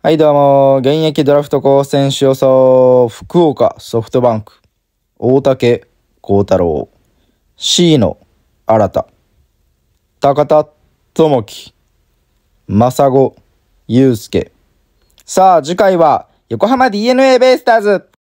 はいどうも、現役ドラフト候補選手予想、福岡ソフトバンク、大竹幸太郎、C の新た、高田智樹、正子祐介。さあ、次回は横浜 DNA ベイスターズ